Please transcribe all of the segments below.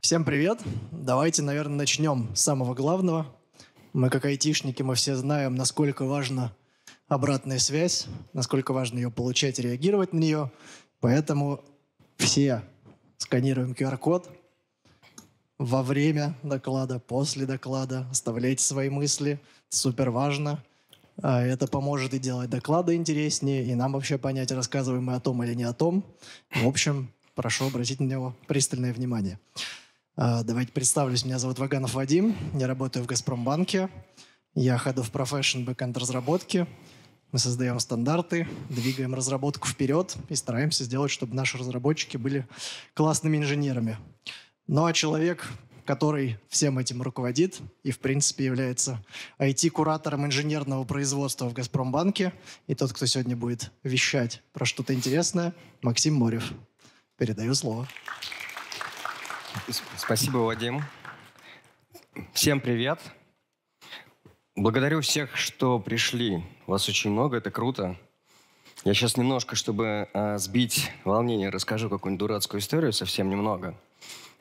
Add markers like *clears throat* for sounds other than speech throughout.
Всем привет! Давайте, наверное, начнем с самого главного. Мы как айтишники, мы все знаем, насколько важно обратная связь, насколько важно ее получать и реагировать на нее. Поэтому все сканируем QR-код во время доклада, после доклада, оставляйте свои мысли, супер важно. А это поможет и делать доклады интереснее, и нам вообще понять, рассказываем мы о том или не о том. В общем, прошу обратить на него пристальное внимание. А, давайте представлюсь. Меня зовут Ваганов Вадим. Я работаю в «Газпромбанке». Я Head of Profession Backend разработки. Мы создаем стандарты, двигаем разработку вперед и стараемся сделать, чтобы наши разработчики были классными инженерами. Ну а человек, который всем этим руководит и, в принципе, является IT-куратором инженерного производства в «Газпромбанке», и тот, кто сегодня будет вещать про что-то интересное, Максим Морев. Передаю слово. Спасибо, Вадим. Всем привет. Благодарю всех, что пришли. Вас очень много, это круто. Я сейчас немножко, чтобы э, сбить волнение, расскажу какую-нибудь дурацкую историю, совсем немного.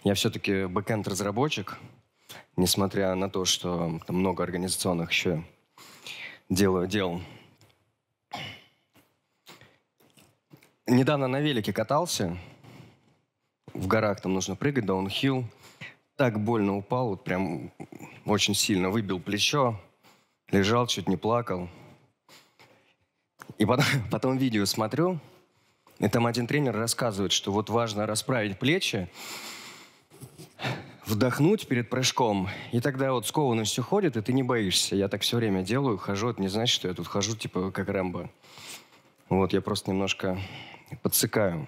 Я все-таки бэкэнд-разработчик, несмотря на то, что там много организационных еще делаю дел. Недавно на велике катался. В горах там нужно прыгать, даунхилл. Так больно упал, вот прям очень сильно выбил плечо, Лежал, чуть не плакал. И потом, *laughs* потом видео смотрю, и там один тренер рассказывает, что вот важно расправить плечи, вдохнуть перед прыжком, и тогда вот скованность уходит, и ты не боишься. Я так все время делаю, хожу, это не значит, что я тут хожу типа как Рэмбо. Вот, я просто немножко подсыкаю.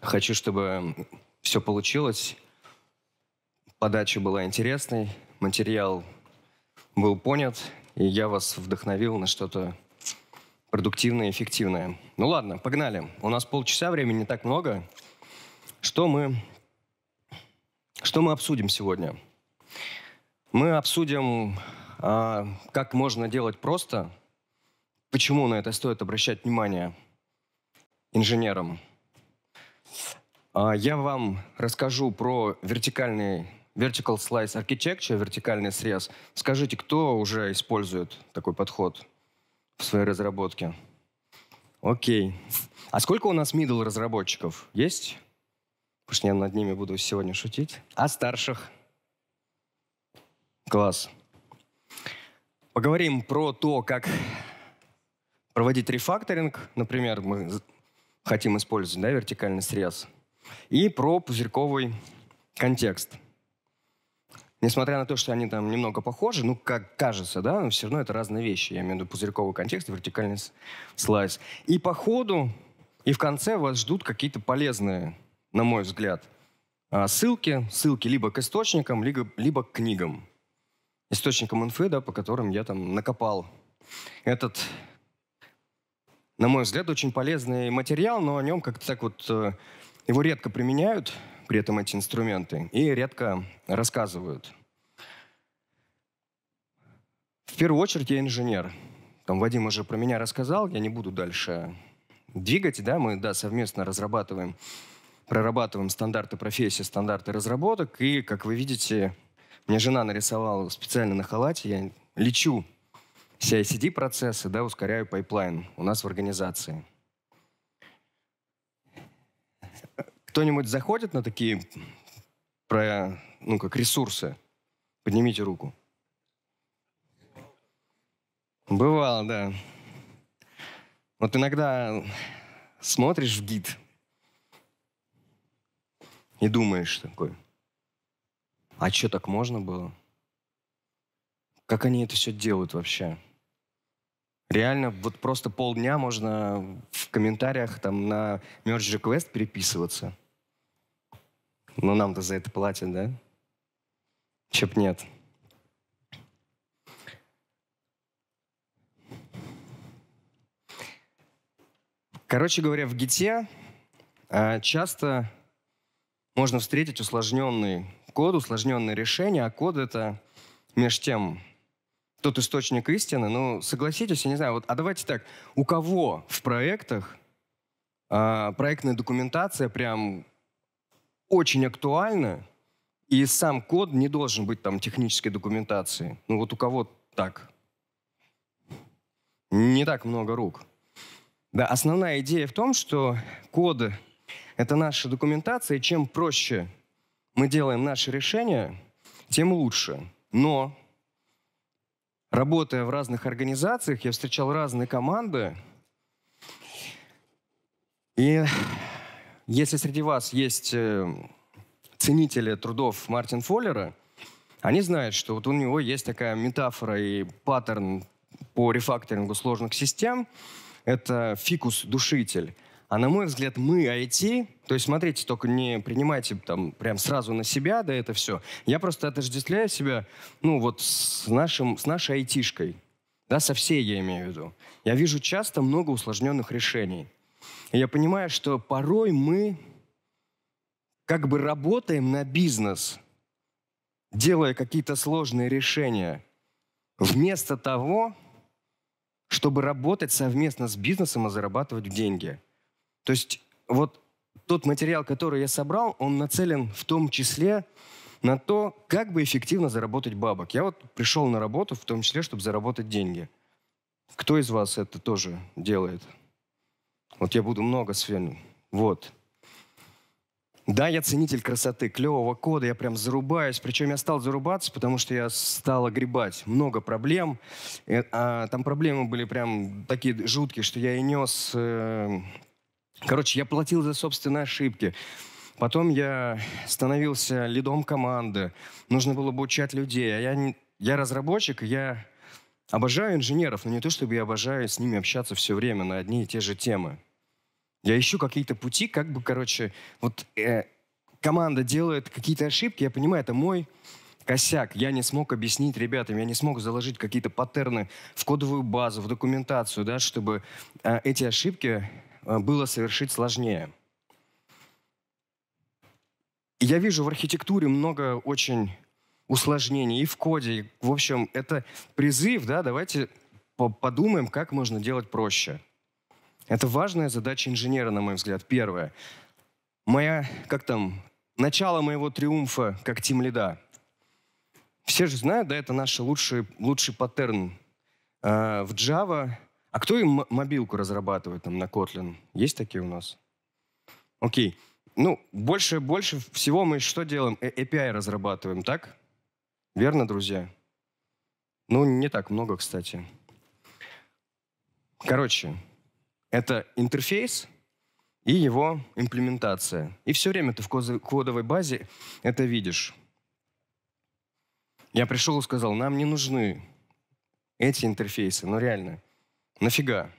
Хочу, чтобы все получилось, подача была интересной, материал был понят, и я вас вдохновил на что-то продуктивное, эффективное. Ну ладно, погнали. У нас полчаса времени не так много. Что мы, что мы обсудим сегодня? Мы обсудим, а, как можно делать просто, почему на это стоит обращать внимание инженерам. А, я вам расскажу про вертикальный Vertical Slice Architecture, вертикальный срез. Скажите, кто уже использует такой подход в своей разработке? Окей. А сколько у нас middle разработчиков? Есть? Потому что я над ними буду сегодня шутить. А старших? Класс. Поговорим про то, как проводить рефакторинг. Например, мы хотим использовать да, вертикальный срез. И про пузырьковый контекст – несмотря на то, что они там немного похожи, ну, как кажется, да, но все равно это разные вещи. Я имею в виду пузырьковый контекст и вертикальный слайс. И по ходу, и в конце вас ждут какие-то полезные, на мой взгляд, а, ссылки. Ссылки либо к источникам, либо, либо к книгам. Источникам инфы, да, по которым я там накопал этот, на мой взгляд, очень полезный материал, но о нем как-то так вот... Э, его редко применяют, при этом эти инструменты, и редко рассказывают. В первую очередь я инженер. Там Вадим уже про меня рассказал, я не буду дальше двигать. Да, мы да, совместно разрабатываем, прорабатываем стандарты профессии, стандарты разработок. И, как вы видите, мне жена нарисовала специально на халате, я лечу CICD-процессы, да, ускоряю пайплайн у нас в организации. Кто-нибудь заходит на такие про, ну, как ресурсы? Поднимите руку. Бывало, да. Вот иногда смотришь в гид и думаешь такой, а что так можно было? Как они это все делают вообще? Реально, вот просто полдня можно в комментариях там на merge request переписываться – но ну, нам-то за это платят, да? Чеп нет. Короче говоря, в ГИТе а, часто можно встретить усложненный код, усложненное решение, а код — это между тем тот источник истины. Ну, согласитесь, я не знаю, вот, а давайте так, у кого в проектах а, проектная документация прям очень актуально, и сам код не должен быть там технической документации. Ну вот у кого так? Не так много рук. Да, основная идея в том, что коды — это наша документация, и чем проще мы делаем наши решения, тем лучше. Но работая в разных организациях, я встречал разные команды, и если среди вас есть э, ценители трудов Мартин Фоллера, они знают, что вот у него есть такая метафора и паттерн по рефакторингу сложных систем. Это фикус-душитель. А на мой взгляд, мы IT, то есть смотрите, только не принимайте там прям сразу на себя, да это все. Я просто отождествляю себя, ну вот с, нашим, с нашей айтишкой, да, со всей я имею в виду. Я вижу часто много усложненных решений я понимаю, что порой мы как бы работаем на бизнес, делая какие-то сложные решения, вместо того, чтобы работать совместно с бизнесом и зарабатывать деньги. То есть вот тот материал, который я собрал, он нацелен в том числе на то, как бы эффективно заработать бабок. Я вот пришел на работу в том числе, чтобы заработать деньги. Кто из вас это тоже делает? Вот я буду много с Вот. Да, я ценитель красоты, клевого кода, я прям зарубаюсь. Причем я стал зарубаться, потому что я стал огребать. Много проблем. А там проблемы были прям такие жуткие, что я и нес... Э, короче, я платил за собственные ошибки. Потом я становился лидом команды. Нужно было обучать людей. А я, я разработчик, я Обожаю инженеров, но не то, чтобы я обожаю с ними общаться все время на одни и те же темы. Я ищу какие-то пути, как бы, короче, вот э, команда делает какие-то ошибки, я понимаю, это мой косяк. Я не смог объяснить ребятам, я не смог заложить какие-то паттерны в кодовую базу, в документацию, да, чтобы э, эти ошибки э, было совершить сложнее. Я вижу в архитектуре много очень усложнений и в коде. В общем, это призыв, да, давайте подумаем, как можно делать проще. Это важная задача инженера, на мой взгляд, первая. Моя, как там, начало моего триумфа как тим лида. Все же знают, да, это наш лучший, лучший паттерн э, в Java. А кто им мобилку разрабатывает там на Kotlin? Есть такие у нас? Окей. Ну, больше, больше всего мы что делаем? Э, API разрабатываем, так? Верно, друзья? Ну, не так много, кстати. Короче, это интерфейс и его имплементация. И все время ты в кодовой базе это видишь. Я пришел и сказал, нам не нужны эти интерфейсы, ну реально, нафига?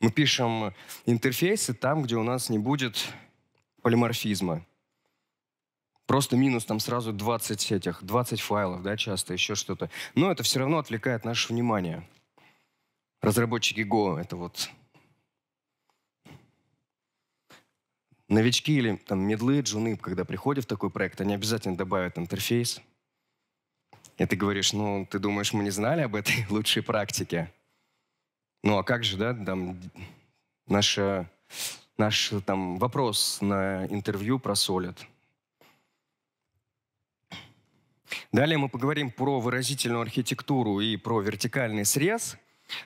Мы пишем интерфейсы там, где у нас не будет полиморфизма. Просто минус там сразу 20 этих, 20 файлов, да, часто еще что-то. Но это все равно отвлекает наше внимание. Разработчики Go — это вот новички или там медлы, джуны, когда приходят в такой проект, они обязательно добавят интерфейс. И ты говоришь, ну, ты думаешь, мы не знали об этой *laughs* лучшей практике? Ну, а как же, да, там наша, наш там вопрос на интервью просолят. Далее мы поговорим про выразительную архитектуру и про вертикальный срез,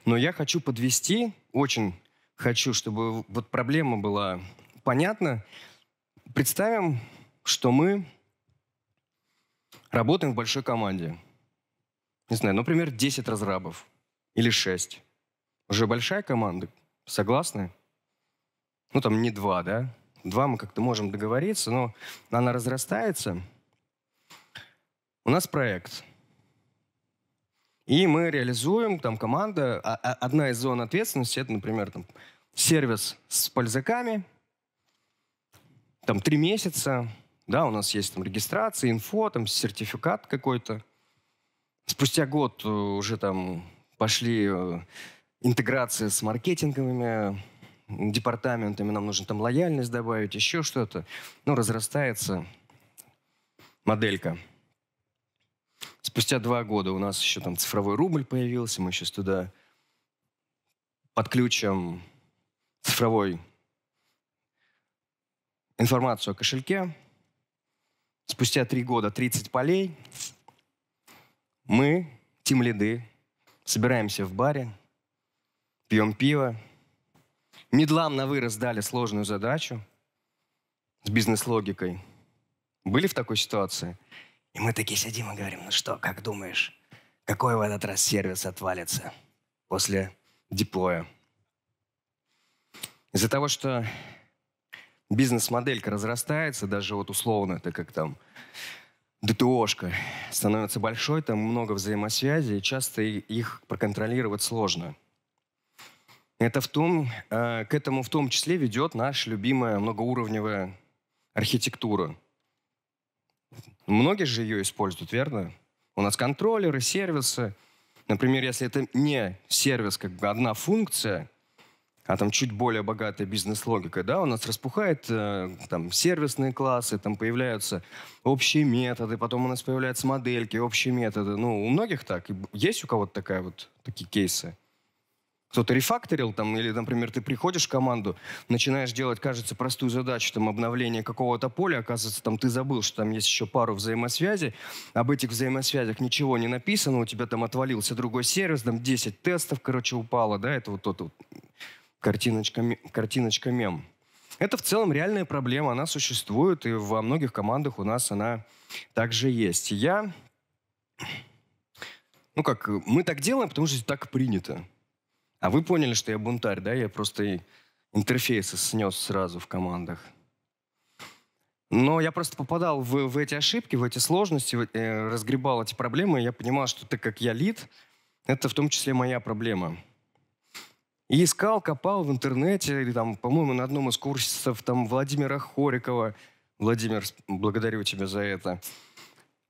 но я хочу подвести, очень хочу, чтобы вот проблема была понятна. Представим, что мы работаем в большой команде. Не знаю, например, 10 разрабов или 6. Уже большая команда, согласны? Ну, там не 2, да? 2 мы как-то можем договориться, но она разрастается – у нас проект. И мы реализуем, там команда, а, а, одна из зон ответственности, это, например, там, сервис с пользаками, там три месяца, да, у нас есть там регистрация, инфо, там сертификат какой-то. Спустя год э, уже там пошли э, интеграции с маркетинговыми департаментами, нам нужно там лояльность добавить, еще что-то. Ну, разрастается моделька спустя два года у нас еще там цифровой рубль появился, мы сейчас туда подключим цифровой информацию о кошельке. Спустя три года 30 полей мы, тим лиды, собираемся в баре, пьем пиво. Медлам на вырос дали сложную задачу с бизнес-логикой. Были в такой ситуации? И мы такие сидим и говорим, ну что, как думаешь, какой в этот раз сервис отвалится после диплоя? Из-за того, что бизнес-моделька разрастается, даже вот условно, это как там ДТОшка становится большой, там много взаимосвязи, и часто их проконтролировать сложно. Это в том, э, к этому в том числе ведет наша любимая многоуровневая архитектура – Многие же ее используют, верно? У нас контроллеры, сервисы. Например, если это не сервис, как бы одна функция, а там чуть более богатая бизнес-логика, да, у нас распухает э, там сервисные классы, там появляются общие методы, потом у нас появляются модельки, общие методы. Ну, у многих так. Есть у кого-то такая вот, такие кейсы? кто-то рефакторил там, или, например, ты приходишь в команду, начинаешь делать, кажется, простую задачу, там, обновление какого-то поля, оказывается, там, ты забыл, что там есть еще пару взаимосвязей, об этих взаимосвязях ничего не написано, у тебя там отвалился другой сервис, там, 10 тестов, короче, упало, да, это вот тот вот картиночка, картиночка мем. Это в целом реальная проблема, она существует, и во многих командах у нас она также есть. Я, ну как, мы так делаем, потому что так принято. А вы поняли, что я бунтарь, да? Я просто интерфейсы снес сразу в командах. Но я просто попадал в, в эти ошибки, в эти сложности, в, э, разгребал эти проблемы, и я понимал, что так как я лид, это в том числе моя проблема. И искал, копал в интернете, или там, по-моему, на одном из курсов там Владимира Хорикова. Владимир, благодарю тебя за это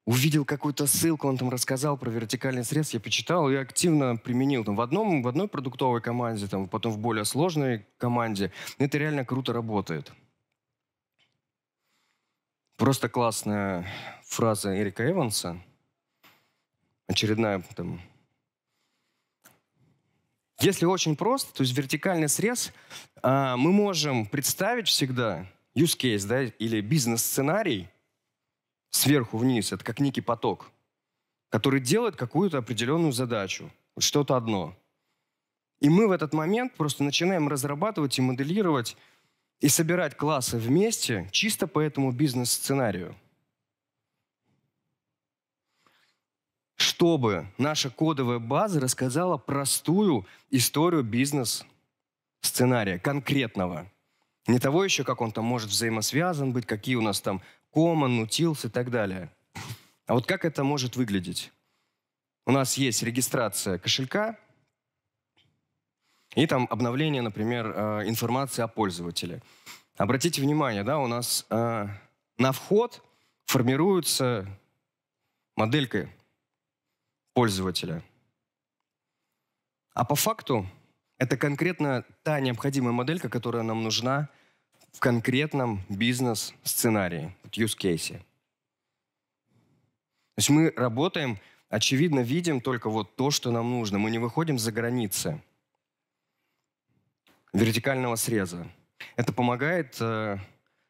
увидел какую-то ссылку, он там рассказал про вертикальный срез, я почитал и активно применил там в одном, в одной продуктовой команде, там потом в более сложной команде. Это реально круто работает. Просто классная фраза Эрика Эванса, очередная там. Если очень просто, то есть вертикальный срез, а, мы можем представить всегда use case да, или бизнес-сценарий – сверху вниз. Это как некий поток, который делает какую-то определенную задачу, что-то одно. И мы в этот момент просто начинаем разрабатывать и моделировать и собирать классы вместе чисто по этому бизнес-сценарию. Чтобы наша кодовая база рассказала простую историю бизнес-сценария, конкретного. Не того еще, как он там может взаимосвязан быть, какие у нас там Common, Utils и так далее. А вот как это может выглядеть? У нас есть регистрация кошелька и там обновление, например, э, информации о пользователе. Обратите внимание, да, у нас э, на вход формируется моделька пользователя. А по факту это конкретно та необходимая моделька, которая нам нужна – в конкретном бизнес-сценарии, use case. То есть мы работаем, очевидно, видим только вот то, что нам нужно. Мы не выходим за границы вертикального среза. Это помогает э,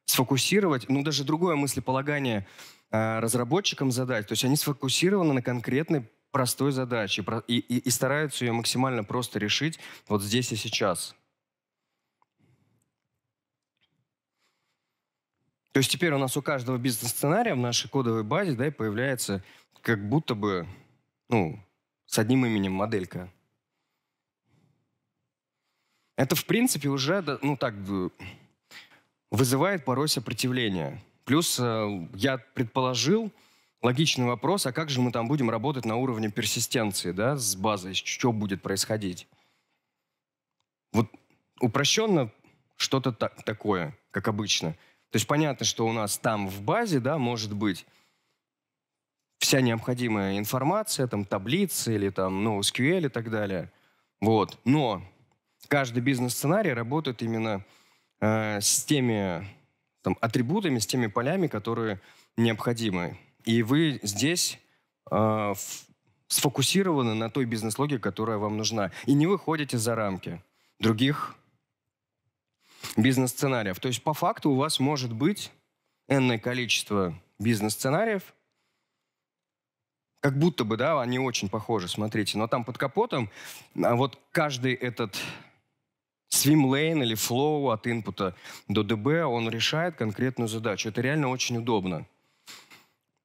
сфокусировать, ну даже другое мыслеполагание э, разработчикам задать. То есть они сфокусированы на конкретной простой задаче и, и, и стараются ее максимально просто решить вот здесь и сейчас. То есть теперь у нас у каждого бизнес-сценария в нашей кодовой базе да, появляется как будто бы ну, с одним именем моделька. Это, в принципе, уже ну, так, вызывает порой сопротивление. Плюс э, я предположил логичный вопрос, а как же мы там будем работать на уровне персистенции да, с базой, что будет происходить? Вот упрощенно что-то та- такое, как обычно – то есть понятно, что у нас там в базе, да, может быть вся необходимая информация, там таблицы или там NoSQL ну, и так далее. Вот. Но каждый бизнес-сценарий работает именно э, с теми там, атрибутами, с теми полями, которые необходимы. И вы здесь э, сфокусированы на той бизнес-логике, которая вам нужна. И не выходите за рамки других бизнес-сценариев. То есть по факту у вас может быть энное количество бизнес-сценариев, как будто бы, да, они очень похожи, смотрите, но там под капотом а вот каждый этот swim или flow от инпута до DB, он решает конкретную задачу. Это реально очень удобно.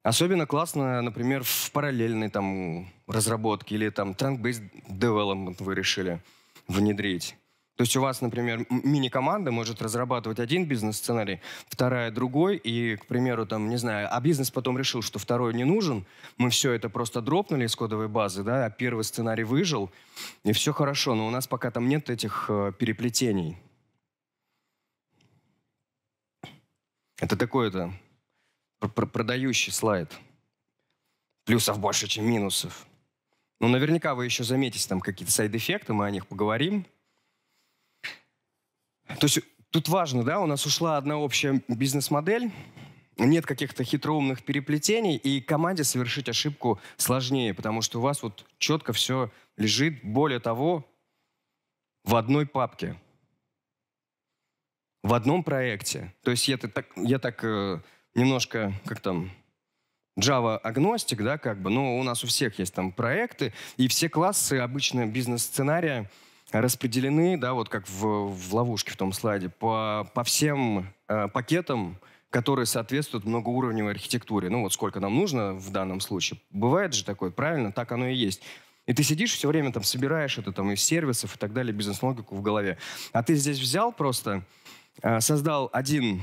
Особенно классно, например, в параллельной там, разработке или там trunk-based development вы решили внедрить. То есть у вас, например, мини-команда может разрабатывать один бизнес-сценарий, вторая другой, и, к примеру, там, не знаю, а бизнес потом решил, что второй не нужен, мы все это просто дропнули из кодовой базы, да, а первый сценарий выжил, и все хорошо, но у нас пока там нет этих э, переплетений. Это такой-то продающий слайд. Плюсов больше, чем минусов. Ну, наверняка вы еще заметите там какие-то сайд-эффекты, мы о них поговорим. То есть тут важно, да, у нас ушла одна общая бизнес-модель, нет каких-то хитроумных переплетений, и команде совершить ошибку сложнее, потому что у вас вот четко все лежит, более того, в одной папке, в одном проекте. То есть я так, я так э, немножко, как там, Java агностик, да, как бы, но у нас у всех есть там проекты, и все классы обычно бизнес-сценария распределены, да, вот как в, в ловушке в том слайде, по, по всем э, пакетам, которые соответствуют многоуровневой архитектуре. Ну вот сколько нам нужно в данном случае. Бывает же такое, правильно? Так оно и есть. И ты сидишь все время там, собираешь это там из сервисов и так далее, бизнес-логику в голове. А ты здесь взял просто, э, создал один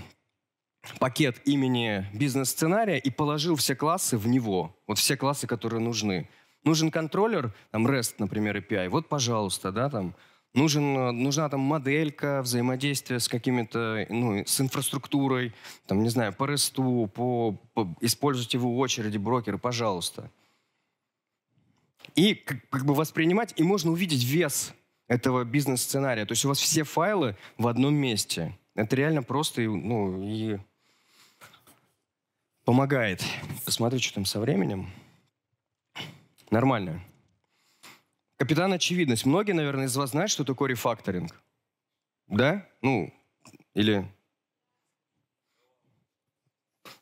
пакет имени бизнес-сценария и положил все классы в него. Вот все классы, которые нужны. Нужен контроллер, там REST, например, API, вот, пожалуйста, да, там, нужен, нужна там моделька взаимодействия с какими-то, ну, с инфраструктурой, там, не знаю, по ресту, по, по используйте в очереди брокеры, пожалуйста. И как, как бы воспринимать, и можно увидеть вес этого бизнес-сценария. То есть у вас все файлы в одном месте. Это реально просто, ну, и помогает. Посмотрю, что там со временем. Нормально. Капитан Очевидность. Многие, наверное, из вас знают, что такое рефакторинг. Да? Ну, или...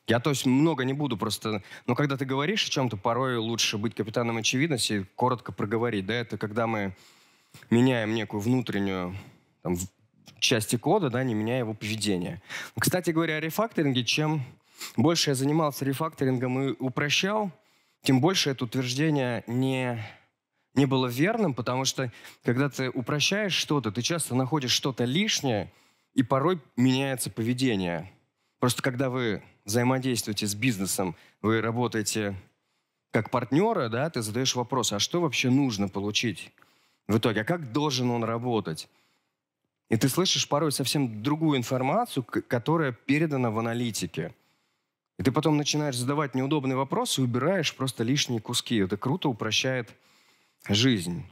Я, то есть, много не буду просто... Но когда ты говоришь о чем-то, порой лучше быть капитаном очевидности и коротко проговорить. Да, это когда мы меняем некую внутреннюю там, части кода, да, не меняя его поведение. Кстати говоря, о рефакторинге, чем больше я занимался рефакторингом и упрощал, тем больше это утверждение не, не было верным, потому что когда ты упрощаешь что-то, ты часто находишь что-то лишнее, и порой меняется поведение. Просто когда вы взаимодействуете с бизнесом, вы работаете как партнера, да, ты задаешь вопрос, а что вообще нужно получить в итоге, а как должен он работать? И ты слышишь порой совсем другую информацию, которая передана в аналитике – и ты потом начинаешь задавать неудобные вопросы, и убираешь просто лишние куски. Это круто упрощает жизнь.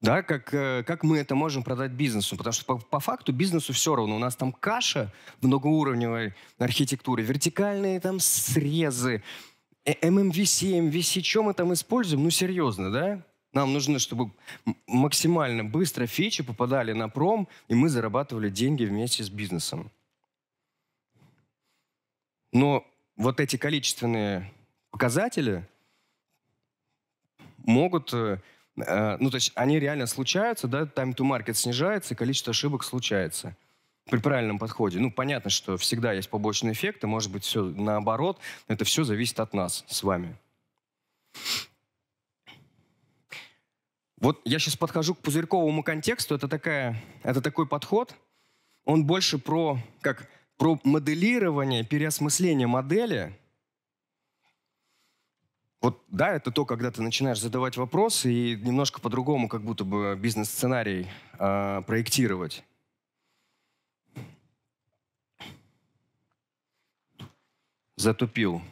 Да, как, э, как мы это можем продать бизнесу? Потому что по, по факту бизнесу все равно. У нас там каша многоуровневой архитектуры, вертикальные там срезы, ММВС, МВС, что мы там используем? Ну, серьезно, да? Нам нужно, чтобы максимально быстро фичи попадали на пром, и мы зарабатывали деньги вместе с бизнесом. Но вот эти количественные показатели могут, э, э, ну то есть они реально случаются, да, time to market снижается, количество ошибок случается при правильном подходе. Ну, понятно, что всегда есть побочные эффекты, может быть, все наоборот. Это все зависит от нас с вами. Вот я сейчас подхожу к пузырьковому контексту. Это, такая, это такой подход. Он больше про, как, про моделирование, переосмысление модели. Вот да, это то, когда ты начинаешь задавать вопросы и немножко по-другому как будто бы бизнес-сценарий э, проектировать. Затупил.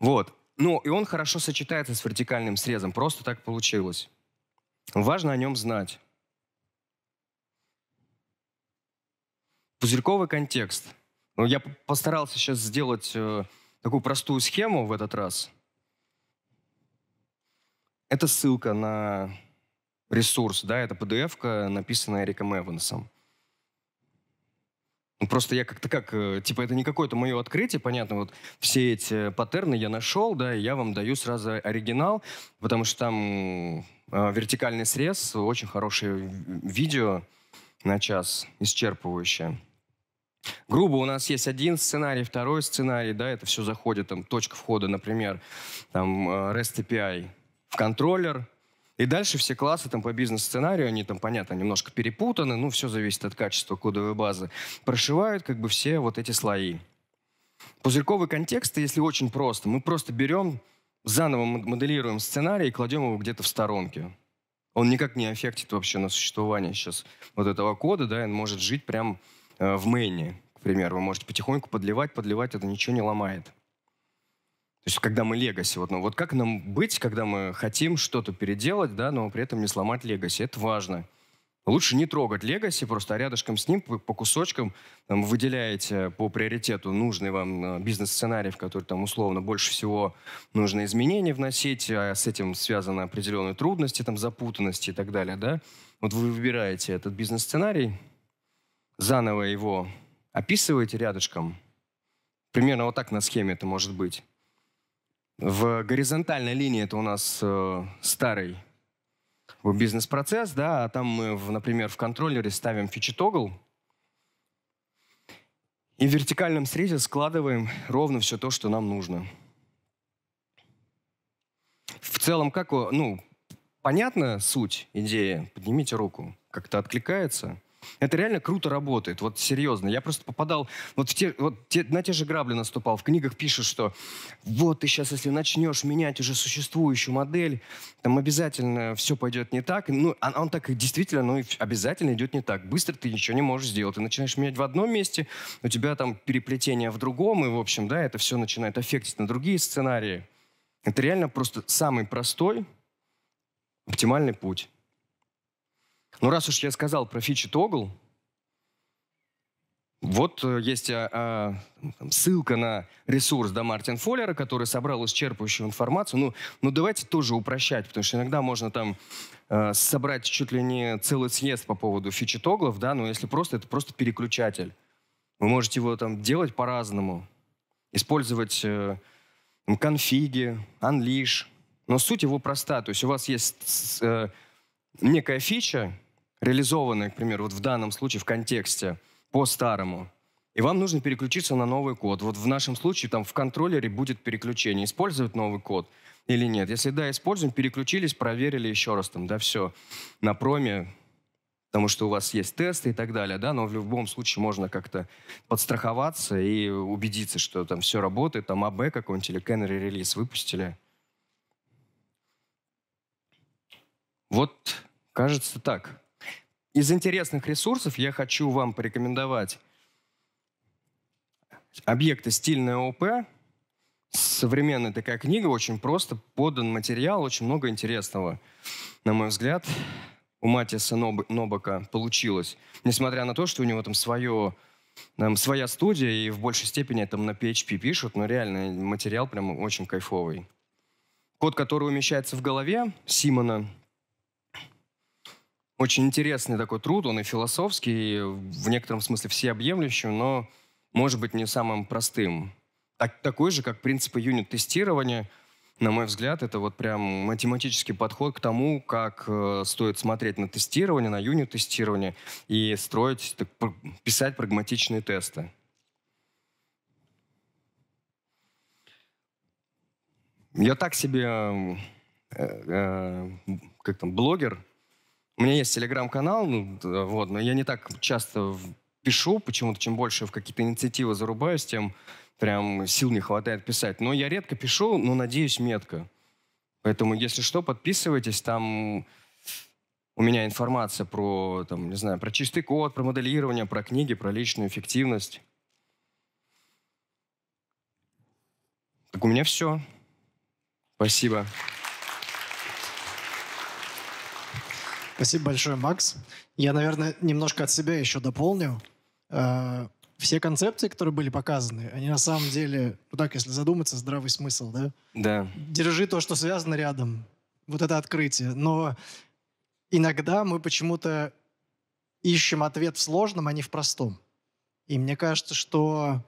Вот. Ну, и он хорошо сочетается с вертикальным срезом. Просто так получилось. Важно о нем знать. Пузырьковый контекст. Ну, я постарался сейчас сделать э, такую простую схему в этот раз. Это ссылка на ресурс, да, это PDF-ка, написанная Эриком Эвансом. Ну, просто я как-то как, э, типа, это не какое-то мое открытие, понятно, вот все эти э, паттерны я нашел, да, и я вам даю сразу оригинал, потому что там э, вертикальный срез, очень хорошее видео на час, исчерпывающее. Грубо у нас есть один сценарий, второй сценарий, да, это все заходит, там, точка входа, например, там, э, REST API в контроллер, и дальше все классы там по бизнес-сценарию, они там, понятно, немножко перепутаны, ну, все зависит от качества кодовой базы, прошивают как бы все вот эти слои. Пузырьковый контекст, если очень просто, мы просто берем, заново моделируем сценарий и кладем его где-то в сторонке. Он никак не аффектит вообще на существование сейчас вот этого кода, да, он может жить прям э, в мейне, к примеру. Вы можете потихоньку подливать, подливать, это ничего не ломает. То есть, когда мы легаси, вот, ну, вот как нам быть, когда мы хотим что-то переделать, да, но при этом не сломать легаси, это важно. Лучше не трогать легаси, просто а рядышком с ним по кусочкам там, выделяете по приоритету нужный вам э, бизнес-сценарий, в который там условно больше всего нужно изменения вносить, а с этим связаны определенные трудности, там, запутанности и так далее. Да? Вот вы выбираете этот бизнес-сценарий, заново его описываете рядышком. Примерно вот так на схеме это может быть. В горизонтальной линии это у нас э, старый бизнес-процесс, да, а там мы, в, например, в контроллере ставим фичи тогл, и в вертикальном срезе складываем ровно все то, что нам нужно. В целом, как, ну, понятна суть идеи? Поднимите руку. Как-то откликается? Это реально круто работает, вот серьезно. Я просто попадал вот, в те, вот те, на те же грабли наступал. В книгах пишут, что вот ты сейчас, если начнешь менять уже существующую модель, там обязательно все пойдет не так. Ну, он, а, а он так действительно, ну, обязательно идет не так. Быстро ты ничего не можешь сделать. Ты начинаешь менять в одном месте, у тебя там переплетение в другом, и, в общем, да, это все начинает аффектить на другие сценарии. Это реально просто самый простой, оптимальный путь. Ну, раз уж я сказал про фичи тогл, вот э, есть а, а, ссылка на ресурс до Мартин Фоллера, который собрал исчерпывающую информацию. Ну, ну давайте тоже упрощать, потому что иногда можно там а, собрать чуть ли не целый съезд по поводу фичи тоглов, да, но если просто, это просто переключатель. Вы можете его там делать по-разному, использовать э, конфиги, unleash, но суть его проста. То есть у вас есть э, некая фича, реализованы, к примеру, вот в данном случае в контексте по-старому, и вам нужно переключиться на новый код. Вот в нашем случае там в контроллере будет переключение. Использовать новый код или нет? Если да, используем, переключились, проверили еще раз там, да, все. На проме, потому что у вас есть тесты и так далее, да, но в любом случае можно как-то подстраховаться и убедиться, что там все работает, там АБ какой-нибудь или Canary релиз выпустили. Вот, кажется, так. Из интересных ресурсов я хочу вам порекомендовать объекты стильное ОП». Современная такая книга, очень просто подан материал, очень много интересного, на мой взгляд, у Матиаса Нобака получилось. Несмотря на то, что у него там свое там своя студия, и в большей степени там на PHP пишут, но реально материал прям очень кайфовый. Код, который умещается в голове Симона, очень интересный такой труд, он и философский, и в некотором смысле всеобъемлющий, но, может быть, не самым простым. Так, такой же, как принципы юнит-тестирования, на мой взгляд, это вот прям математический подход к тому, как э, стоит смотреть на тестирование, на юнит-тестирование и строить, так, писать прагматичные тесты. Я так себе, э, э, как там, блогер, у меня есть телеграм-канал, ну, вот, но я не так часто пишу, почему-то чем больше в какие-то инициативы зарубаюсь, тем прям сил не хватает писать. Но я редко пишу, но надеюсь метко. Поэтому, если что, подписывайтесь, там у меня информация про, там, не знаю, про чистый код, про моделирование, про книги, про личную эффективность. Так у меня все. Спасибо. Спасибо большое, Макс. Я, наверное, немножко от себя еще дополню. Э, все концепции, которые были показаны, они на самом деле, ну так, если задуматься, здравый смысл, да? Да. Держи то, что связано рядом. Вот это открытие. Но иногда мы почему-то ищем ответ в сложном, а не в простом. И мне кажется, что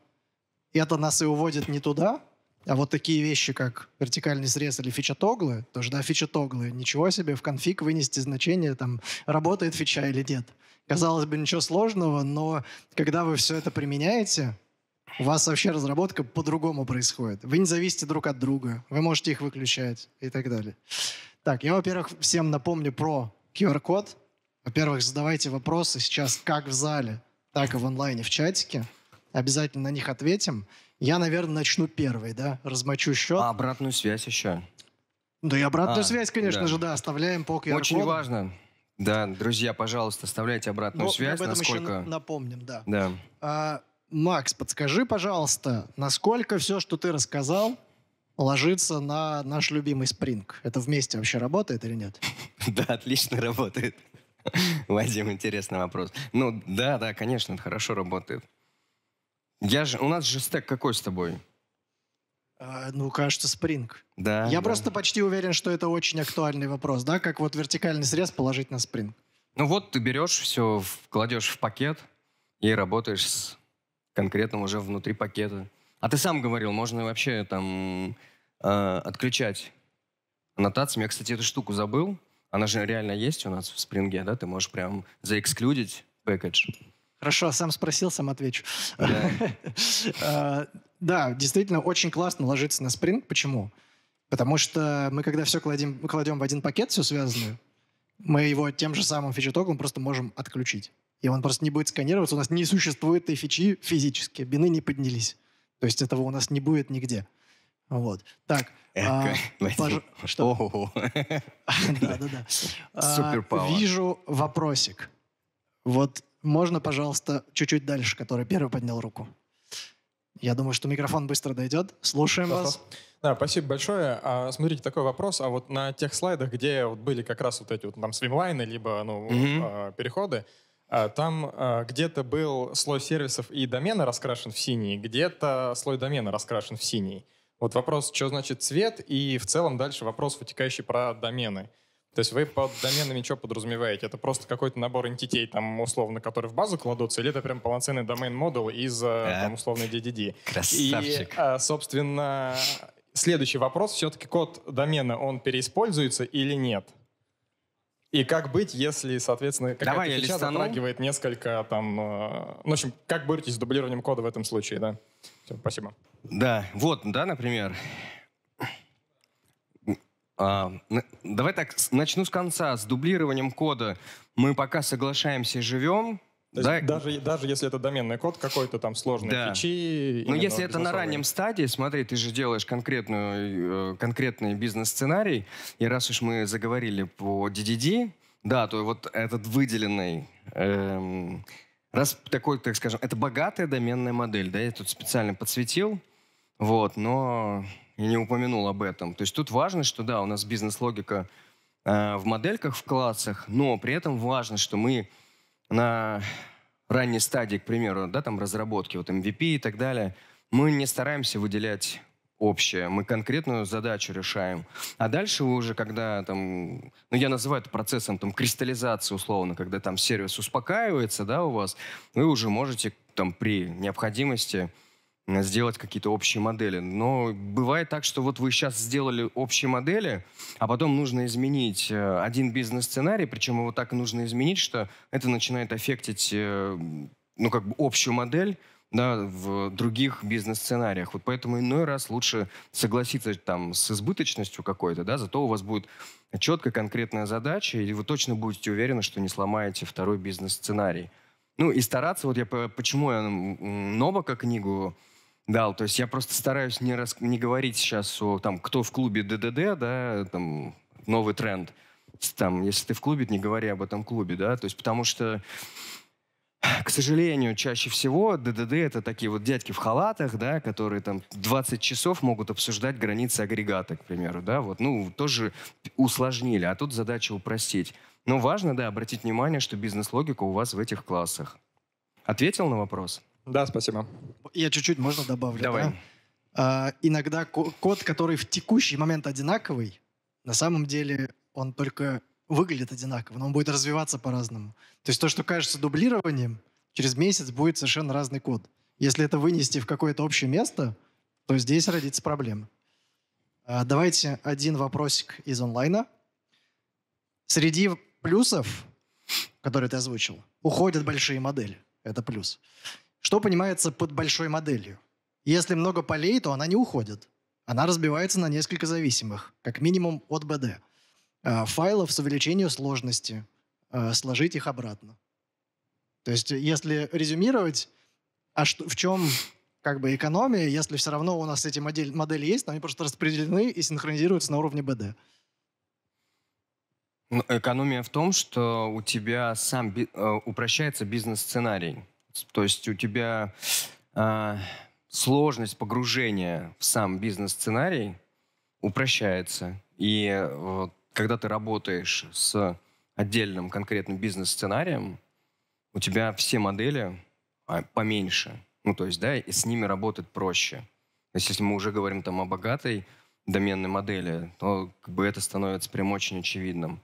это нас и уводит не туда, а вот такие вещи, как вертикальный срез или фича-тоглы, тоже, да, фича-тоглы, ничего себе, в конфиг вынести значение, там, работает фича или нет. Казалось бы, ничего сложного, но когда вы все это применяете, у вас вообще разработка по-другому происходит. Вы не зависите друг от друга, вы можете их выключать и так далее. Так, я, во-первых, всем напомню про QR-код. Во-первых, задавайте вопросы сейчас как в зале, так и в онлайне, в чатике. Обязательно на них ответим. Я, наверное, начну первый, да, размочу счет. А обратную связь еще. Да и обратную а, связь, конечно да. же, да, оставляем по QR-коду. Очень важно. Да, друзья, пожалуйста, оставляйте обратную Но связь. Мы об этом насколько... еще напомним, да. да. А, Макс, подскажи, пожалуйста, насколько все, что ты рассказал, ложится на наш любимый спринг? Это вместе вообще работает или нет? *laughs* Да, отлично работает. *laughs* Вадим, интересный вопрос. Ну, да, да, конечно, хорошо работает. Я же, у нас же стек какой с тобой? А, ну, кажется, спринг. Да. Я да. просто почти уверен, что это очень актуальный вопрос, да? Как вот вертикальный срез положить на спринг. Ну вот ты берешь все, кладешь в пакет и работаешь с конкретным уже внутри пакета. А ты сам говорил, можно вообще там э, отключать аннотации. Я, кстати, эту штуку забыл. Она же реально есть у нас в спринге, да? Ты можешь прям заэксклюдить пэкэдж. Хорошо, сам спросил, сам отвечу. Да, *laughs* а, действительно, очень классно ложиться на спринт. Почему? Потому что мы, когда все кладем, в один пакет, все связанное, мы его тем же самым фичетоглом просто можем отключить. И он просто не будет сканироваться. У нас не существует этой фичи физически. Бины не поднялись. То есть этого у нас не будет нигде. Вот. Так. А, Эко. А, пож... Что? *laughs* Да, да, да. *laughs* А, вижу вопросик. Вот можно, пожалуйста, чуть-чуть дальше, который первый поднял руку. Я думаю, что микрофон быстро дойдет. Слушаем вас. Да, спасибо большое. А, смотрите, такой вопрос. А вот на тех слайдах, где вот были как раз вот эти вот там свимлайны, либо ну, mm-hmm. переходы, а, там а, где-то был слой сервисов и домена раскрашен в синий, где-то слой домена раскрашен в синий. Вот вопрос, что значит цвет, и в целом дальше вопрос, вытекающий про домены. То есть вы под доменами что подразумеваете? Это просто какой-то набор entity, там, условно, которые в базу кладутся, или это прям полноценный домен-модул из, да. Э, э, там, условно, DDD? Красавчик. И, э, собственно, следующий вопрос. Все-таки код домена, он переиспользуется или нет? И как быть, если, соответственно, какая-то фича затрагивает несколько там... Э, ну, в общем, как боретесь с дублированием кода в этом случае, да? Все, спасибо. Да, вот, да, например, а, давай так, начну с конца. С дублированием кода мы пока соглашаемся, живем. Да? Даже, даже если это доменный код какой-то там сложный да. фичи. Ну, но если это на раннем стадии, смотри, ты же делаешь конкретную, э, конкретный бизнес-сценарий, и раз уж мы заговорили по DDD, да, то вот этот выделенный... Эм, раз такой, так скажем, это богатая доменная модель, да, я тут специально подсветил, вот, но и не упомянул об этом. То есть тут важно, что да, у нас бизнес-логика э, в модельках, в классах, но при этом важно, что мы на ранней стадии, к примеру, да, там разработки, вот MVP и так далее, мы не стараемся выделять общее, мы конкретную задачу решаем. А дальше вы уже, когда там, ну я называю это процессом там кристаллизации условно, когда там сервис успокаивается, да, у вас, вы уже можете там при необходимости Э, сделать какие-то общие модели. Но бывает так, что вот вы сейчас сделали общие модели, а потом нужно изменить э, один бизнес-сценарий, причем его так нужно изменить, что это начинает аффектить э, ну, как бы общую модель, да, в других бизнес-сценариях. Вот поэтому иной раз лучше согласиться там с избыточностью какой-то, да, зато у вас будет четкая конкретная задача, и вы точно будете уверены, что не сломаете второй бизнес-сценарий. Ну и стараться, вот я почему я Новака книгу да, То есть я просто стараюсь не, рас... не говорить сейчас о там, кто в клубе ДДД, да, там, новый тренд. Там, если ты в клубе, не говори об этом клубе, да, то есть потому что к сожалению, чаще всего ДДД — это такие вот дядьки в халатах, да, которые там 20 часов могут обсуждать границы агрегата, к примеру. Да, вот, ну, тоже усложнили, а тут задача упростить. Но важно, да, обратить внимание, что бизнес-логика у вас в этих классах. Ответил на вопрос? — да, спасибо. Я чуть-чуть, можно добавлю? Давай. Да? А, иногда код, который в текущий момент одинаковый, на самом деле он только выглядит одинаково, но он будет развиваться по-разному. То есть то, что кажется дублированием, через месяц будет совершенно разный код. Если это вынести в какое-то общее место, то здесь родится проблема. А, давайте один вопросик из онлайна. Среди плюсов, которые ты озвучил, уходят большие модели. Это плюс. Что понимается под большой моделью? Если много полей, то она не уходит. Она разбивается на несколько зависимых, как минимум от БД. А, файлов с увеличением сложности, а, сложить их обратно. То есть, если резюмировать, а что, в чем как бы экономия, если все равно у нас эти модель, модели есть, но они просто распределены и синхронизируются на уровне БД. Ну, экономия в том, что у тебя сам э, упрощается бизнес-сценарий. То есть у тебя э, сложность погружения в сам бизнес-сценарий упрощается. И э, когда ты работаешь с отдельным конкретным бизнес-сценарием, у тебя все модели а, поменьше. Ну, то есть, да, и с ними работать проще. То есть, если мы уже говорим там о богатой доменной модели, то как бы это становится прям очень очевидным.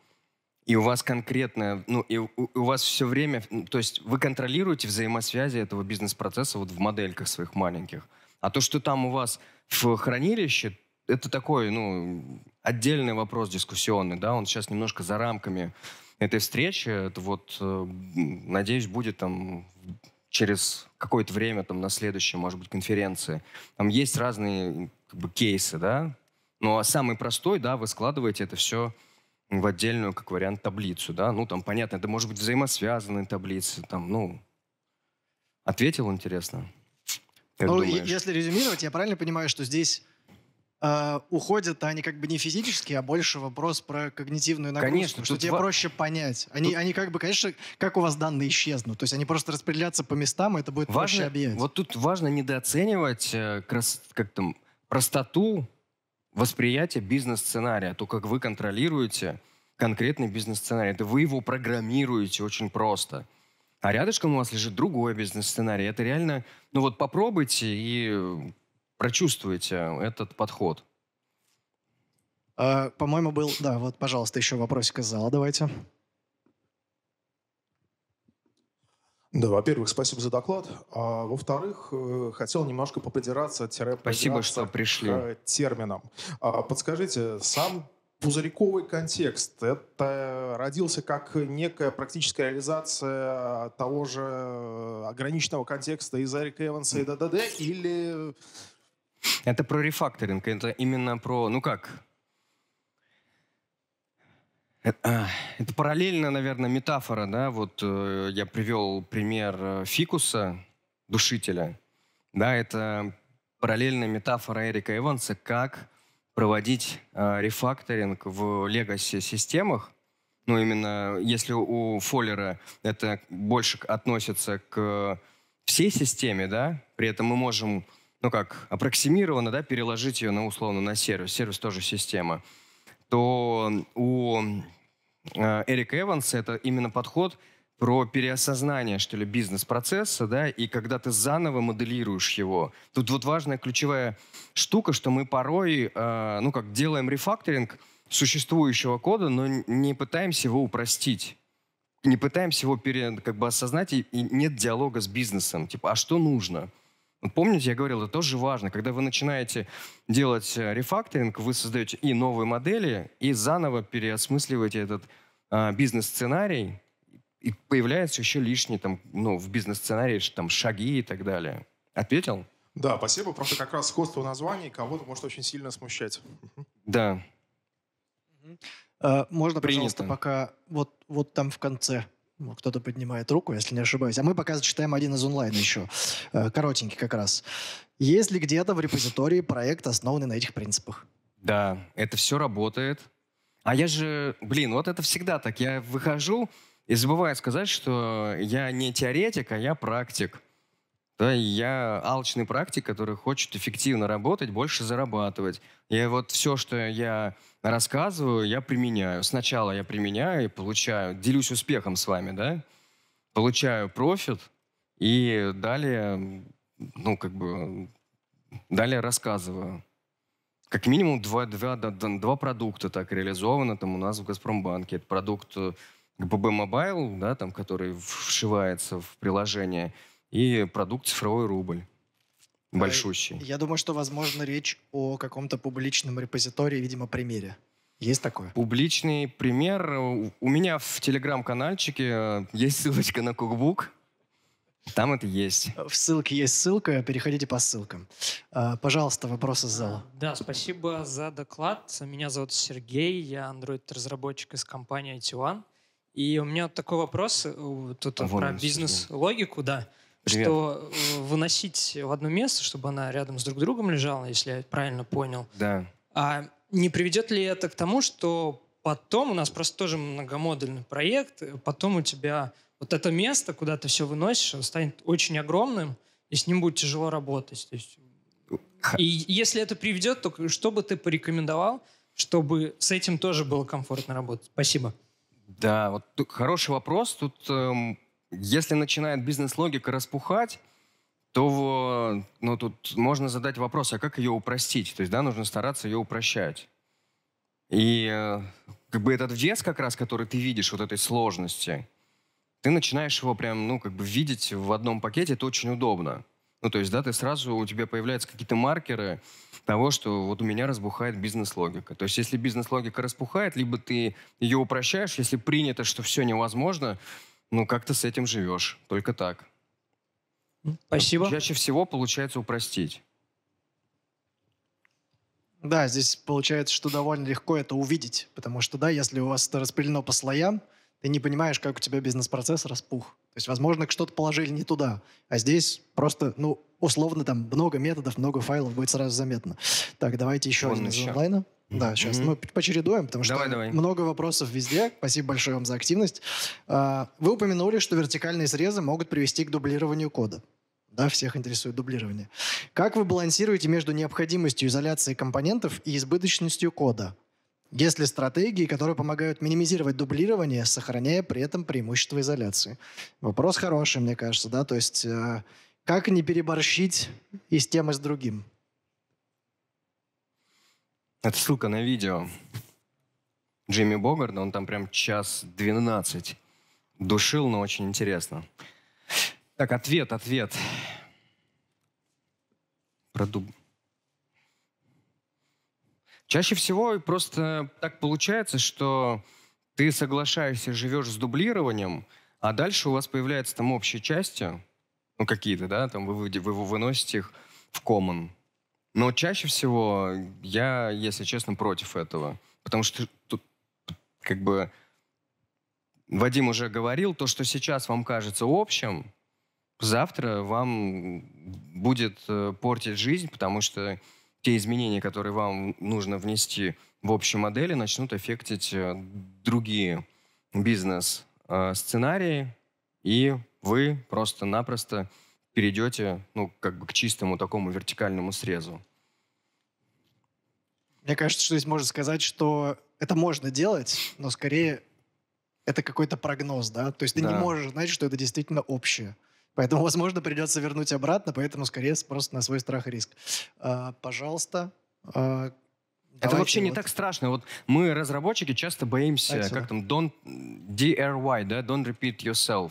И у вас конкретно, ну, и у, у вас все время, то есть вы контролируете взаимосвязи этого бизнес-процесса вот в модельках своих маленьких. А то, что там у вас в хранилище, это такой, ну, отдельный вопрос дискуссионный, да, он сейчас немножко за рамками этой встречи. Это вот, э, надеюсь, будет там через какое-то время, там, на следующей, может быть, конференции. Там есть разные как бы, кейсы, да, но ну, а самый простой, да, вы складываете это все в отдельную, как вариант, таблицу, да, ну, там, понятно, это может быть взаимосвязанные таблицы, там, ну, ответил, интересно? Как ну, думаешь? если резюмировать, я правильно понимаю, что здесь э, уходят они как бы не физически, а больше вопрос про когнитивную нагрузку, конечно, что тебе во... проще понять. Они, тут... они как бы, конечно, как у вас данные исчезнут, то есть они просто распределятся по местам, и это будет важно, проще объять. Вот тут важно недооценивать э, как, как там, простоту восприятие бизнес-сценария, то, как вы контролируете конкретный бизнес-сценарий. Это вы его программируете очень просто. А рядышком у вас лежит другой бизнес-сценарий. Это реально, ну вот попробуйте и прочувствуйте этот подход. А, по-моему, был, да, вот, пожалуйста, еще вопросик из зала давайте. Да, во-первых, спасибо за доклад. А во-вторых, э, хотел немножко попридираться, тире Спасибо, что пришли. К терминам. А, подскажите, сам пузырьковый контекст. Это родился как некая практическая реализация того же ограниченного контекста из Эрика Эванса и ДДД, или... Это про рефакторинг, это именно про, ну как, это, это параллельно, наверное, метафора, да, вот э, я привел пример э, фикуса, душителя, да, это параллельная метафора Эрика Эванса, как проводить э, рефакторинг в легаси-системах, ну, именно если у Фоллера это больше относится к всей системе, да, при этом мы можем, ну как, аппроксимированно, да, переложить ее на условно на сервис. Сервис тоже система то у э, Эрика Эванса это именно подход про переосознание, что ли, бизнес-процесса, да, и когда ты заново моделируешь его. Тут вот важная ключевая штука, что мы порой, э, ну как, делаем рефакторинг существующего кода, но не пытаемся его упростить не пытаемся его пере, как бы осознать, и, и нет диалога с бизнесом. Типа, а что нужно? Помните, я говорил, это тоже важно. Когда вы начинаете делать э, рефакторинг, вы создаете и новые модели, и заново переосмысливаете этот а, бизнес-сценарий, и появляется еще лишний там, ну, в бизнес-сценарии там, шаги и так далее. Ответил? Да, спасибо. Просто как раз сходство названий кого-то может очень сильно смущать. Да. Э, можно, Принято. пожалуйста, пока вот, вот там в конце ну, кто-то поднимает руку, если не ошибаюсь. А мы пока зачитаем один из онлайн еще. Э, коротенький как раз. Есть ли где-то в репозитории проект, основанный на этих принципах? Да, это все работает. А я же, блин, вот это всегда так. Я выхожу и забываю сказать, что я не теоретик, а я практик. Да, я алчный практик, который хочет эффективно работать, больше зарабатывать. И вот все, что я рассказываю, я применяю. Сначала я применяю и получаю, делюсь успехом с вами, да? Получаю профит и далее, ну, как бы, далее рассказываю. Как минимум два, два, два продукта так реализовано там у нас в Газпромбанке. Это продукт э, ГПБ Мобайл, да, там, который вшивается в приложение – и продукт «Цифровой рубль». А, Большущий. Я думаю, что, возможно, речь о каком-то публичном репозитории, видимо, примере. Есть такое? Публичный пример. У меня в телеграм-канальчике э, есть ссылочка на кукбук. Там это есть. В ссылке есть ссылка, переходите по ссылкам. А, пожалуйста, вопросы с зала. А, да, спасибо за доклад. Меня зовут Сергей, я android-разработчик из компании IT One. И у меня такой вопрос, э, тут Вон про бизнес-логику, да. Привет. что э, выносить в одно место, чтобы она рядом с друг другом лежала, если я правильно понял. Да. А не приведет ли это к тому, что потом у нас просто тоже многомодульный проект, э, потом у тебя вот это место, куда ты все выносишь, оно станет очень огромным, и с ним будет тяжело работать. То есть... И если это приведет, то что бы ты порекомендовал, чтобы с этим тоже было комфортно работать? Спасибо. Да, вот хороший вопрос. Тут эм если начинает бизнес-логика распухать, то ну, тут можно задать вопрос, а как ее упростить? То есть, да, нужно стараться ее упрощать. И э, как бы этот вес как раз, который ты видишь, вот этой сложности, ты начинаешь его прям, ну, как бы видеть в одном пакете, это очень удобно. Ну, то есть, да, ты сразу, у тебя появляются какие-то маркеры того, что вот у меня разбухает бизнес-логика. То есть, если бизнес-логика распухает, либо ты ее упрощаешь, если принято, что все невозможно, ну, как ты с этим живешь? Только так. Спасибо. Чаще всего получается упростить. Да, здесь получается, что довольно легко это увидеть, потому что, да, если у вас это распылено по слоям, ты не понимаешь, как у тебя бизнес-процесс распух. То есть, возможно, что-то положили не туда, а здесь просто, ну, условно, там много методов, много файлов будет сразу заметно. Так, давайте еще Он один из онлайна. Да, сейчас. Mm-hmm. Мы ну, почередуем, потому что давай, давай. много вопросов везде. Спасибо большое вам за активность. А, вы упомянули, что вертикальные срезы могут привести к дублированию кода. Да, всех интересует дублирование. Как вы балансируете между необходимостью изоляции компонентов и избыточностью кода? Есть ли стратегии, которые помогают минимизировать дублирование, сохраняя при этом преимущество изоляции? Вопрос хороший, мне кажется, да, то есть а, как не переборщить и с тем, и с другим? Это ссылка на видео Джимми Богарда, он там прям час 12 душил, но очень интересно. Так, ответ, ответ. Продуб... Чаще всего просто так получается, что ты соглашаешься, живешь с дублированием, а дальше у вас появляется там общие части, ну какие-то, да, там вы, вы, вы выносите их в common, но чаще всего я, если честно, против этого. Потому что тут как бы... Вадим уже говорил, то, что сейчас вам кажется общим, завтра вам будет э, портить жизнь, потому что те изменения, которые вам нужно внести в общую модель, начнут аффектить э, другие бизнес-сценарии, э, и вы просто-напросто перейдете ну, как бы к чистому такому вертикальному срезу? Мне кажется, что здесь можно сказать, что это можно делать, но скорее это какой-то прогноз, да? То есть ты да. не можешь знать, что это действительно общее. Поэтому, возможно, придется вернуть обратно, поэтому скорее просто на свой страх и риск. А, пожалуйста. А, это давайте, вообще не так страшно. Вот мы, разработчики, часто боимся, Отсюда. как там, don't DRY, да, don't repeat yourself.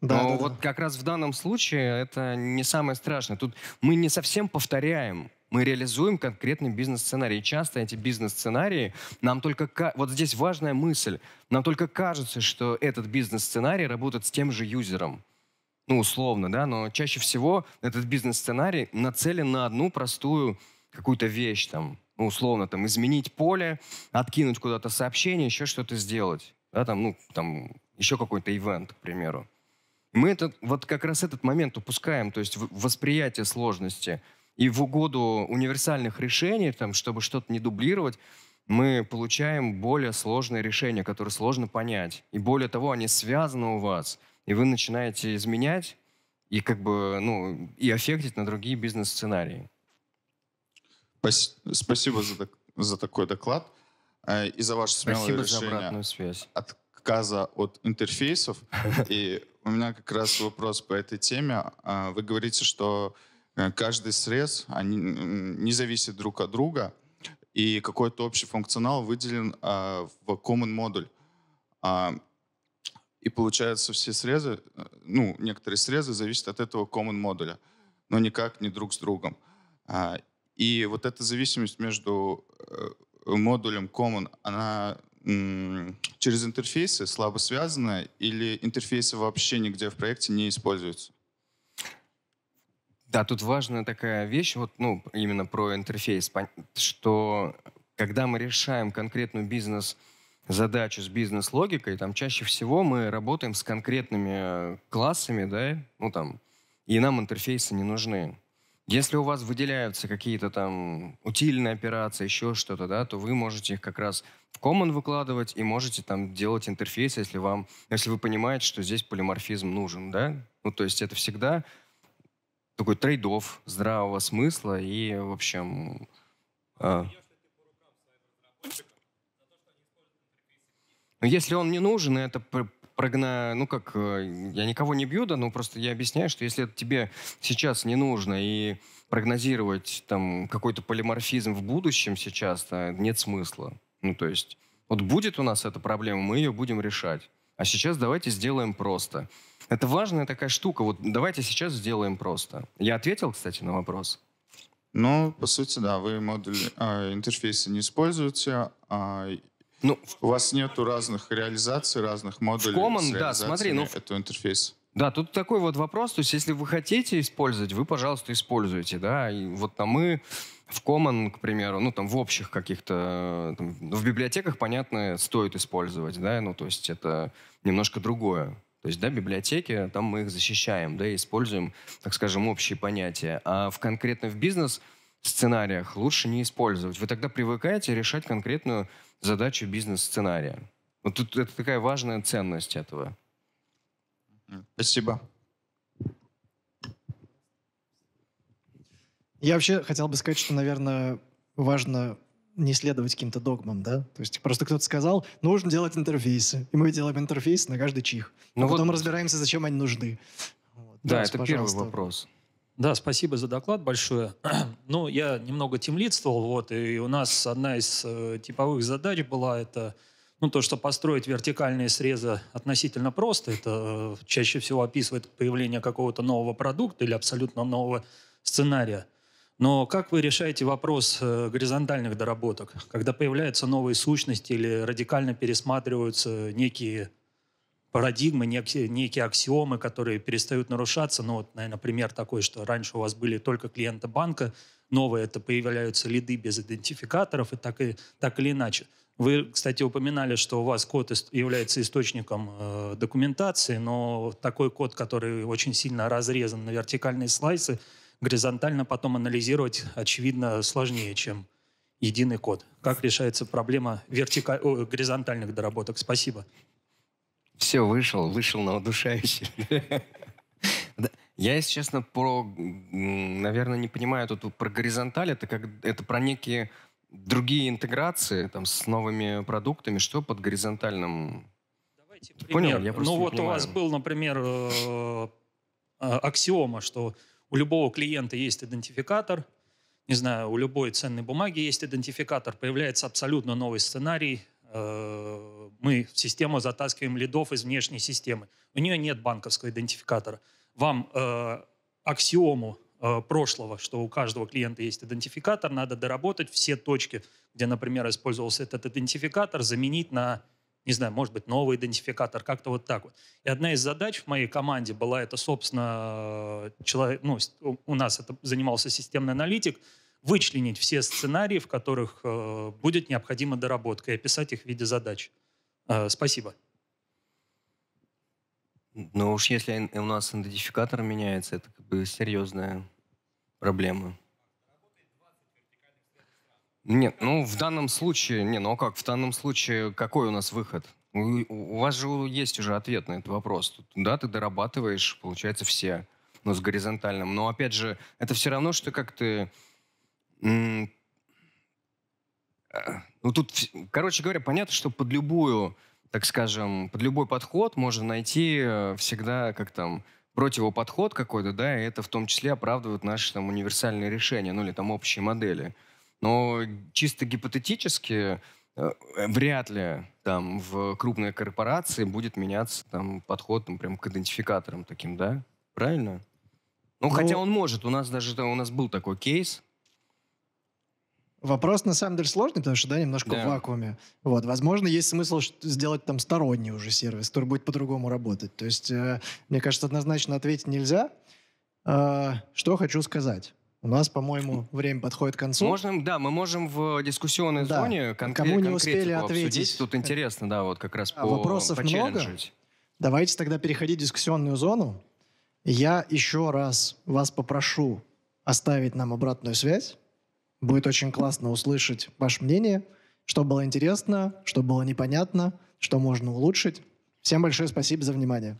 Да, Но да, вот да. как раз в данном случае это не самое страшное. Тут мы не совсем повторяем мы реализуем конкретный бизнес-сценарий. И часто эти бизнес-сценарии нам только... Вот здесь важная мысль. Нам только кажется, что этот бизнес-сценарий работает с тем же юзером. Ну, условно, да, но чаще всего этот бизнес-сценарий нацелен на одну простую какую-то вещь, там, ну, условно, там, изменить поле, откинуть куда-то сообщение, еще что-то сделать, да, там, ну, там, еще какой-то ивент, к примеру. Мы этот, вот как раз этот момент упускаем, то есть восприятие сложности. И в угоду универсальных решений, там, чтобы что-то не дублировать, мы получаем более сложные решения, которые сложно понять. И более того, они связаны у вас. И вы начинаете изменять и как бы, ну, и аффектить на другие бизнес-сценарии. Спасибо за, за такой доклад э, и за ваше смелое Спасибо решение. за обратную связь. От, отказа от интерфейсов. И у меня как раз вопрос по этой теме. А, вы говорите, что э, каждый срез они не зависит друг от друга, и какой-то общий функционал выделен а, в common модуль. А, и получается, все срезы, э, ну, некоторые срезы зависят от этого common модуля, но никак не друг с другом. И вот эта зависимость между э, модулем common, она через интерфейсы слабо связано или интерфейсы вообще нигде в проекте не используются? Да, тут важная такая вещь, вот, ну, именно про интерфейс, что когда мы решаем конкретную бизнес задачу с бизнес-логикой, там чаще всего мы работаем с конкретными э, классами, да, ну там, и нам интерфейсы не нужны. Если у вас выделяются какие-то там утильные операции, еще что-то, да, то вы можете их как раз в Common выкладывать и можете там делать интерфейс, если вам, если вы понимаете, что здесь полиморфизм нужен, да. Ну, то есть это всегда такой трейдов здравого смысла и, в общем... А. Ну, если он не нужен, это прогна... ну как, э, я никого не бью, да, но просто я объясняю, что если это тебе сейчас не нужно и прогнозировать там какой-то полиморфизм в будущем сейчас, да, нет смысла. Ну то есть вот будет у нас эта проблема, мы ее будем решать. А сейчас давайте сделаем просто. Это важная такая штука. Вот давайте сейчас сделаем просто. Я ответил, кстати, на вопрос. Ну, по сути, да, вы модуль э, а, интерфейса не используете, э, ну, у вас нету разных реализаций, разных модулей. В Common, да, смотри, ну... Это интерфейс. Да, тут такой вот вопрос, то есть если вы хотите использовать, вы, пожалуйста, используйте, да, и вот там мы в Common, к примеру, ну там в общих каких-то, там, в библиотеках, понятно, стоит использовать, да, ну то есть это немножко другое. То есть, да, библиотеки, там мы их защищаем, да, и используем, так скажем, общие понятия. А в конкретно в бизнес-сценариях лучше не использовать. Вы тогда привыкаете решать конкретную задачу бизнес-сценария. Вот тут это такая важная ценность этого. Спасибо. Я вообще хотел бы сказать, что, наверное, важно не следовать каким-то догмам, да? То есть типа, просто кто-то сказал, нужно делать интерфейсы. И мы делаем интерфейс на каждый чих. Ну а вот... потом разбираемся, зачем они нужны. Вот, да, да это первый вопрос. Да, спасибо за доклад большое. *clears throat* Ну, я немного темлицствовал, вот, и у нас одна из э, типовых задач была это, ну, то, что построить вертикальные срезы относительно просто, это э, чаще всего описывает появление какого-то нового продукта или абсолютно нового сценария. Но как вы решаете вопрос э, горизонтальных доработок, когда появляются новые сущности или радикально пересматриваются некие парадигмы, некие аксиомы, которые перестают нарушаться. Ну, вот, наверное, пример такой, что раньше у вас были только клиенты банка, новые это появляются лиды без идентификаторов и так, и, так или иначе. Вы, кстати, упоминали, что у вас код является источником э, документации, но такой код, который очень сильно разрезан на вертикальные слайсы, горизонтально потом анализировать, очевидно, сложнее, чем единый код. Как решается проблема вертика... О, горизонтальных доработок? Спасибо. Все, вышел, вышел на удушающий. Я, если честно, про, наверное, не понимаю тут про горизонталь. Это как это про некие другие интеграции там с новыми продуктами. Что под горизонтальным? Давайте пример. Понял, я ну вот понимаю. у вас был, например, э, а, аксиома, что у любого клиента есть идентификатор, не знаю, у любой ценной бумаги есть идентификатор, появляется абсолютно новый сценарий, э, мы в систему затаскиваем лидов из внешней системы. У нее нет банковского идентификатора. Вам э, аксиому э, прошлого, что у каждого клиента есть идентификатор, надо доработать все точки, где, например, использовался этот идентификатор, заменить на, не знаю, может быть, новый идентификатор, как-то вот так вот. И одна из задач в моей команде была, это, собственно, человек, ну, у нас это занимался системный аналитик, вычленить все сценарии, в которых э, будет необходима доработка, и описать их в виде задач. Э, спасибо. Ну уж если у нас идентификатор меняется, это как бы серьезная проблема. Нет, ну в данном случае, не, ну а как, в данном случае какой у нас выход? У, у вас же есть уже ответ на этот вопрос. Да, ты дорабатываешь, получается, все, но ну, с горизонтальным. Но опять же, это все равно, что как ты ну тут, короче говоря, понятно, что под любую, так скажем, под любой подход можно найти э, всегда как там противоподход какой-то, да, и это в том числе оправдывает наши там универсальные решения, ну или там общие модели. Но чисто гипотетически э, вряд ли там в крупной корпорации будет меняться там подход там, прям к идентификаторам таким, да? Правильно? Ну, ну, хотя он может. У нас даже у нас был такой кейс, Вопрос, на самом деле, сложный, потому что, да, немножко да. в вакууме. Вот, возможно, есть смысл сделать там сторонний уже сервис, который будет по-другому работать. То есть, э, мне кажется, однозначно ответить нельзя. Э, что хочу сказать. У нас, по-моему, время подходит к концу. Можно, да, мы можем в дискуссионной да. зоне конкрет, а Кому не успели обсудить. ответить. Тут интересно, да, вот как раз а по Вопросов по много. Давайте тогда переходить в дискуссионную зону. Я еще раз вас попрошу оставить нам обратную связь. Будет очень классно услышать ваше мнение, что было интересно, что было непонятно, что можно улучшить. Всем большое спасибо за внимание.